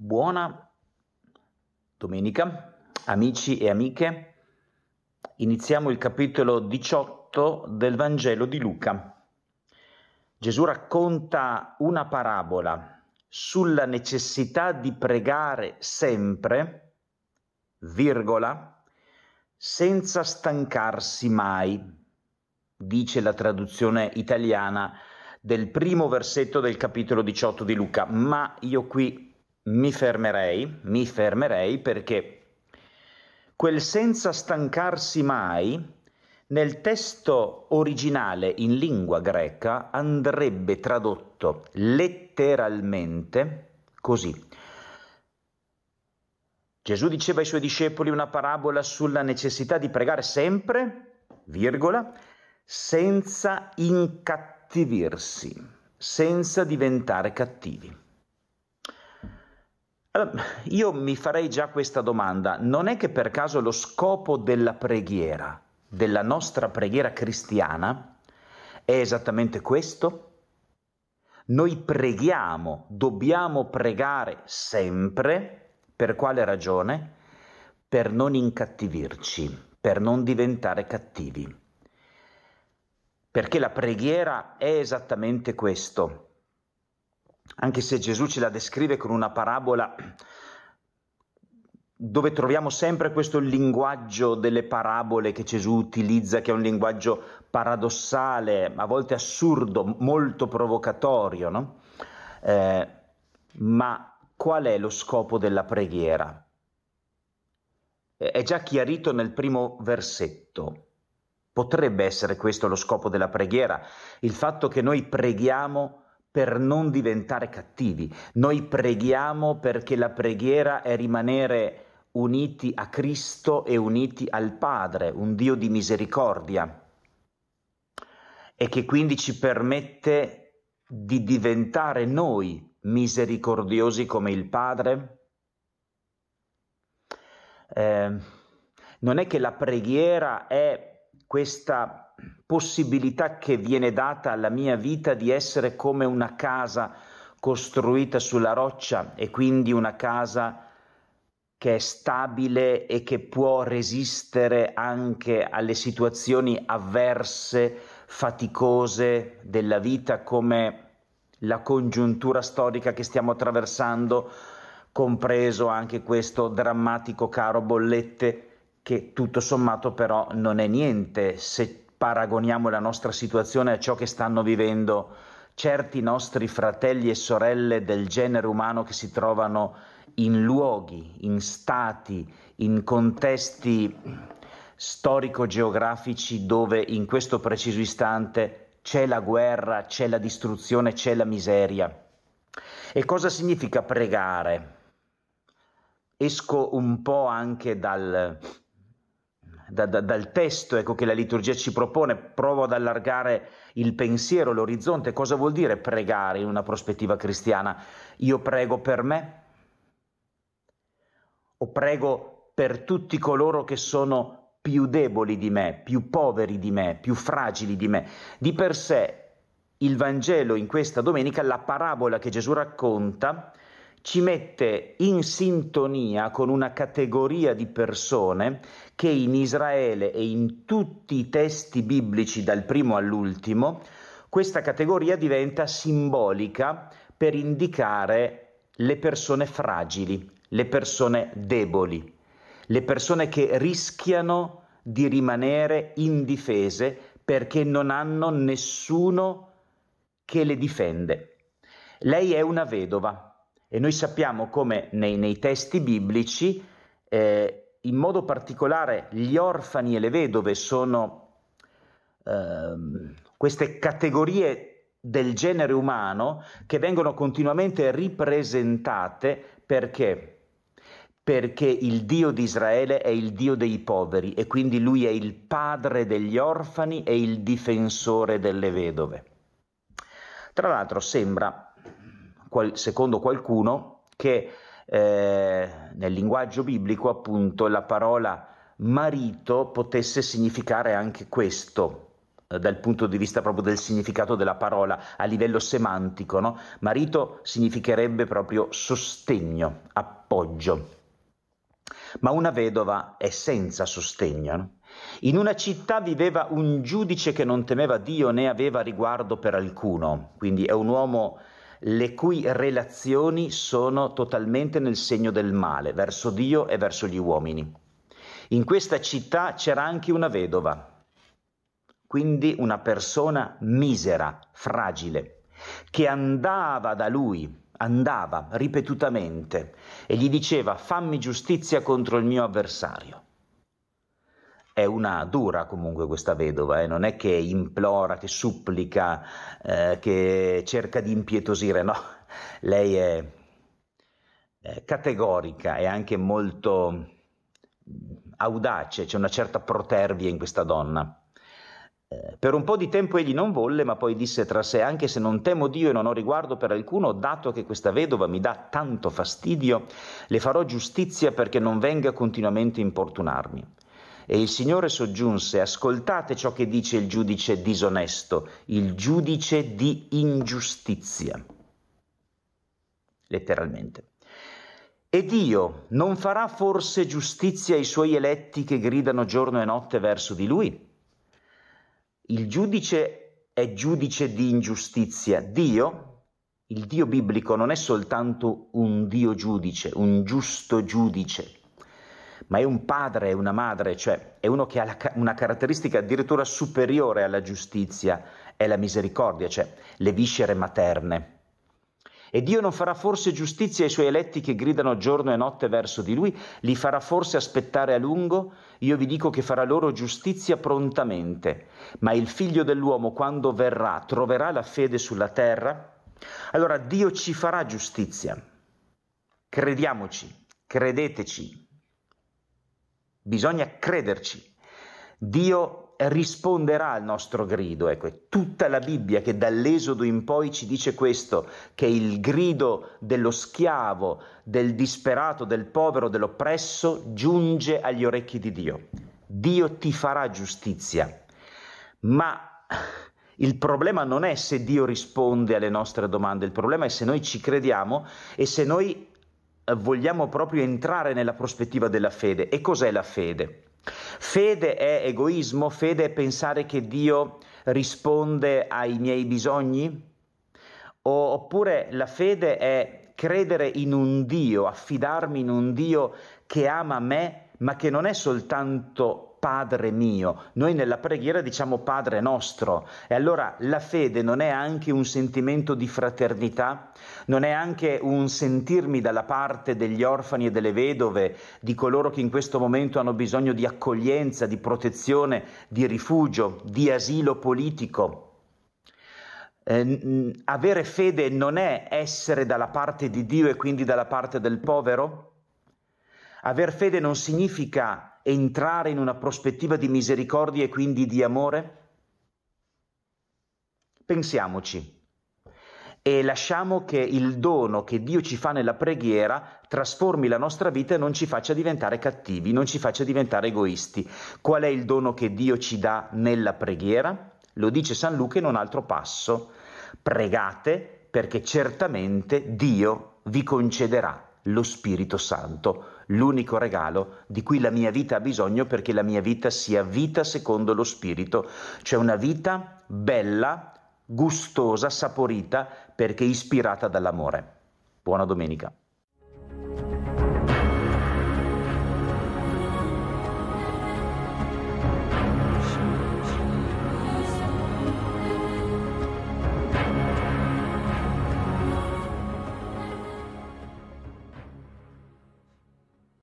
Buona domenica, amici e amiche. Iniziamo il capitolo 18 del Vangelo di Luca. Gesù racconta una parabola sulla necessità di pregare sempre, virgola, senza stancarsi mai, dice la traduzione italiana del primo versetto del capitolo 18 di Luca, ma io qui mi fermerei, mi fermerei perché quel senza stancarsi mai nel testo originale in lingua greca andrebbe tradotto letteralmente così. Gesù diceva ai suoi discepoli una parabola sulla necessità di pregare sempre, virgola, senza incattivirsi, senza diventare cattivi io mi farei già questa domanda, non è che per caso lo scopo della preghiera, della nostra preghiera cristiana, è esattamente questo? Noi preghiamo, dobbiamo pregare sempre, per quale ragione? Per non incattivirci, per non diventare cattivi. Perché la preghiera è esattamente questo, anche se Gesù ce la descrive con una parabola dove troviamo sempre questo linguaggio delle parabole che Gesù utilizza, che è un linguaggio paradossale, a volte assurdo, molto provocatorio, no? eh, ma qual è lo scopo della preghiera? È già chiarito nel primo versetto. Potrebbe essere questo lo scopo della preghiera, il fatto che noi preghiamo per non diventare cattivi. Noi preghiamo perché la preghiera è rimanere uniti a Cristo e uniti al Padre, un Dio di misericordia, e che quindi ci permette di diventare noi misericordiosi come il Padre? Eh, non è che la preghiera è questa possibilità che viene data alla mia vita di essere come una casa costruita sulla roccia e quindi una casa che è stabile e che può resistere anche alle situazioni avverse, faticose della vita come la congiuntura storica che stiamo attraversando, compreso anche questo drammatico caro bollette che tutto sommato però non è niente se paragoniamo la nostra situazione a ciò che stanno vivendo certi nostri fratelli e sorelle del genere umano che si trovano in luoghi, in stati, in contesti storico-geografici dove in questo preciso istante c'è la guerra, c'è la distruzione, c'è la miseria. E cosa significa pregare? Esco un po' anche dal, da, da, dal testo ecco, che la liturgia ci propone, provo ad allargare il pensiero, l'orizzonte, cosa vuol dire pregare in una prospettiva cristiana? Io prego per me o prego per tutti coloro che sono più deboli di me, più poveri di me, più fragili di me. Di per sé il Vangelo in questa domenica, la parabola che Gesù racconta, ci mette in sintonia con una categoria di persone che in Israele e in tutti i testi biblici dal primo all'ultimo, questa categoria diventa simbolica per indicare le persone fragili, le persone deboli, le persone che rischiano di rimanere indifese perché non hanno nessuno che le difende. Lei è una vedova, e noi sappiamo come nei, nei testi biblici, eh, in modo particolare, gli orfani e le vedove sono eh, queste categorie del genere umano che vengono continuamente ripresentate perché? perché il Dio di Israele è il Dio dei poveri e quindi lui è il padre degli orfani e il difensore delle vedove. Tra l'altro sembra qual- secondo qualcuno che eh, nel linguaggio biblico appunto la parola marito potesse significare anche questo eh, dal punto di vista proprio del significato della parola a livello semantico. No? Marito significherebbe proprio sostegno, appoggio. Ma una vedova è senza sostegno. No? In una città viveva un giudice che non temeva Dio né aveva riguardo per alcuno, quindi è un uomo le cui relazioni sono totalmente nel segno del male, verso Dio e verso gli uomini. In questa città c'era anche una vedova, quindi una persona misera, fragile, che andava da lui, andava ripetutamente e gli diceva fammi giustizia contro il mio avversario è una dura comunque questa vedova, eh? non è che implora, che supplica, eh, che cerca di impietosire, no, lei è, è categorica e anche molto audace, c'è una certa protervia in questa donna. Eh, per un po' di tempo egli non volle, ma poi disse tra sé, anche se non temo Dio e non ho riguardo per alcuno, dato che questa vedova mi dà tanto fastidio, le farò giustizia perché non venga continuamente a importunarmi. E il Signore soggiunse, ascoltate ciò che dice il giudice disonesto, il giudice di ingiustizia, letteralmente. E Dio non farà forse giustizia ai suoi eletti che gridano giorno e notte verso di lui? Il giudice è giudice di ingiustizia. Dio, il Dio biblico, non è soltanto un Dio giudice, un giusto giudice, ma è un padre, è una madre, cioè è uno che ha ca- una caratteristica addirittura superiore alla giustizia, è la misericordia, cioè le viscere materne. E Dio non farà forse giustizia ai suoi eletti che gridano giorno e notte verso di lui? Li farà forse aspettare a lungo? Io vi dico che farà loro giustizia prontamente. Ma il figlio dell'uomo, quando verrà, troverà la fede sulla terra? Allora Dio ci farà giustizia. Crediamoci, credeteci, bisogna crederci. Dio risponderà al nostro grido, ecco, è tutta la Bibbia che dall'Esodo in poi ci dice questo, che il grido dello schiavo, del disperato, del povero, dell'oppresso giunge agli orecchi di Dio. Dio ti farà giustizia. Ma il problema non è se Dio risponde alle nostre domande, il problema è se noi ci crediamo e se noi eh, vogliamo proprio entrare nella prospettiva della fede. E cos'è la fede? Fede è egoismo, fede è pensare che Dio risponde ai miei bisogni? oppure la fede è credere in un Dio, affidarmi in un Dio che ama me, ma che non è soltanto Padre mio. Noi nella preghiera diciamo Padre nostro. E allora la fede non è anche un sentimento di fraternità? Non è anche un sentirmi dalla parte degli orfani e delle vedove, di coloro che in questo momento hanno bisogno di accoglienza, di protezione, di rifugio, di asilo politico? Eh, avere fede non è essere dalla parte di Dio e quindi dalla parte del povero? Aver fede non significa entrare in una prospettiva di misericordia e quindi di amore? Pensiamoci e lasciamo che il dono che Dio ci fa nella preghiera trasformi la nostra vita e non ci faccia diventare cattivi, non ci faccia diventare egoisti. Qual è il dono che Dio ci dà nella preghiera? Lo dice San Luca in un altro passo. Pregate perché certamente Dio vi concederà lo Spirito Santo l'unico regalo di cui la mia vita ha bisogno perché la mia vita sia vita secondo lo Spirito, cioè una vita bella, gustosa, saporita, perché ispirata dall'amore. Buona domenica.